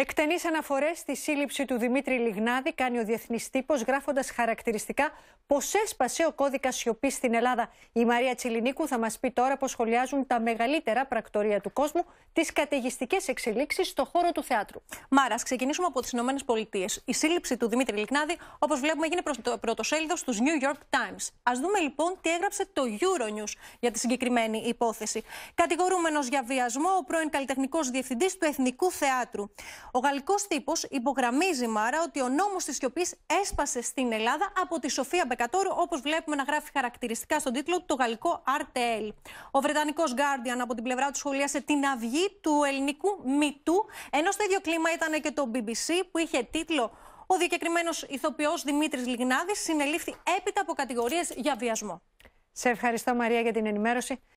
Εκτενείς αναφορές στη σύλληψη του Δημήτρη Λιγνάδη κάνει ο Διεθνής Τύπος, γράφοντας χαρακτηριστικά πως έσπασε ο κώδικας σιωπής στην Ελλάδα. Η Μαρία Τσιλινίκου θα μας πει τώρα πώ σχολιάζουν τα μεγαλύτερα πρακτορία του κόσμου τις καταιγιστικές εξελίξεις στο χώρο του θεάτρου. Μάρα, ας ξεκινήσουμε από τις ΗΠΑ. Η σύλληψη του Δημήτρη Λιγνάδη, όπως βλέπουμε, έγινε προς το πρωτοσέλιδο στους New York Times. Ας δούμε λοιπόν τι έγραψε το Euronews για τη συγκεκριμένη υπόθεση. Κατηγορούμενος για βιασμό, ο πρώην καλλιτεχνικός διευθυντής του Εθνικού Θεάτρου. Ο γαλλικός τύπος υπογραμμίζει μάρα ότι ο νόμος της σιωπής έσπασε στην Ελλάδα από τη Σοφία Μπεκατόρου, όπως βλέπουμε να γράφει χαρακτηριστικά στον τίτλο του το γαλλικό RTL. Ο Βρετανικός Guardian από την πλευρά του σχολίασε την αυγή του ελληνικού μυτού, ενώ στο ίδιο κλίμα ήταν και το BBC που είχε τίτλο ο διακεκριμένος ηθοποιός Δημήτρης Λιγνάδης συνελήφθη έπειτα από κατηγορίες για βιασμό. Σε ευχαριστώ, Μαρία, για την ενημέρωση.